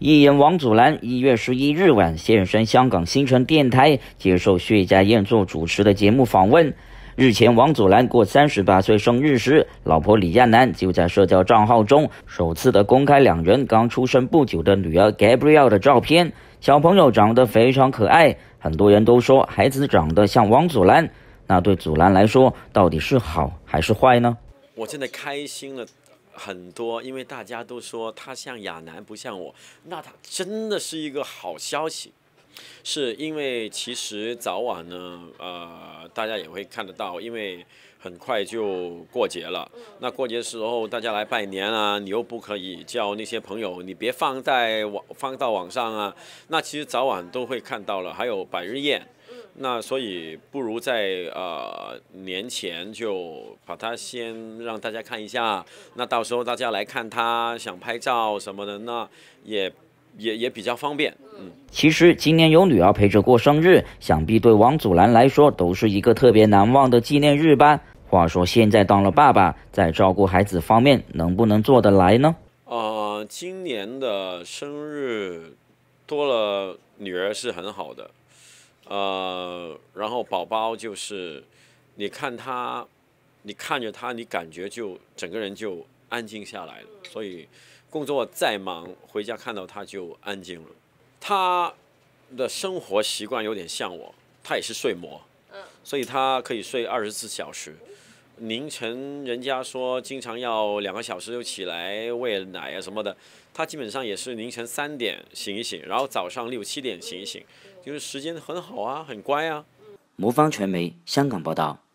艺人王祖蓝一月十一日晚现身香港新城电台，接受薛家燕做主持的节目访问。日前王祖蓝过三十八岁生日时，老婆李亚男就在社交账号中首次的公开两人刚出生不久的女儿 Gabrielle 的照片。小朋友长得非常可爱，很多人都说孩子长得像王祖蓝。那对祖蓝来说，到底是好还是坏呢？我真的开心了。很多，因为大家都说他像亚楠，不像我，那他真的是一个好消息。是因为其实早晚呢，呃，大家也会看得到，因为很快就过节了。那过节时候，大家来拜年啊，你又不可以叫那些朋友，你别放在网放到网上啊。那其实早晚都会看到了，还有百日宴。那所以不如在呃年前就把它先让大家看一下。那到时候大家来看它，想拍照什么的呢，也也也比较方便。嗯。其实今年有女儿陪着过生日，想必对王祖蓝来说都是一个特别难忘的纪念日吧。话说现在当了爸爸，在照顾孩子方面能不能做得来呢？呃，今年的生日多了女儿是很好的。呃，然后宝宝就是，你看他，你看着他，你感觉就整个人就安静下来了。所以，工作再忙，回家看到他就安静了。他的生活习惯有点像我，他也是睡魔，所以他可以睡二十四小时。凌晨，人家说经常要两个小时就起来喂奶啊什么的，他基本上也是凌晨三点醒一醒，然后早上六七点醒一醒，就是时间很好啊，很乖啊。魔方传媒香港报道。